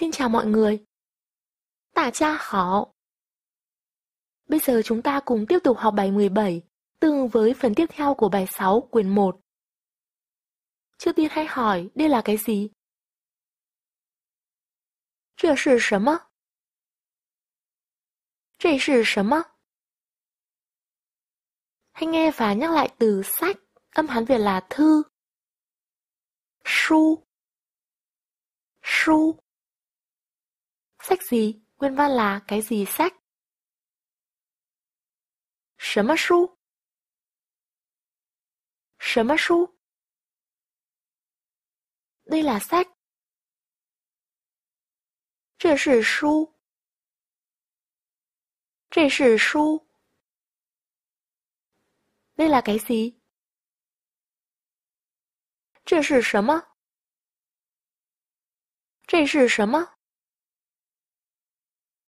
Xin chào mọi người. Tả cha họ Bây giờ chúng ta cùng tiếp tục học bài 17, tương với phần tiếp theo của bài 6 quyển 1. Trước tiên hãy hỏi đây là cái gì? Chuyện sự sớm á? Chuyện sự sớm á? Hãy nghe và nhắc lại từ sách, âm hán Việt là thư. Su. Su. Sách gì? Nguyên văn là cái gì sách? 什么书？什么书？Đây là sách. 这是书。这是书。Đây là cái gì? 这是什么？这是什么？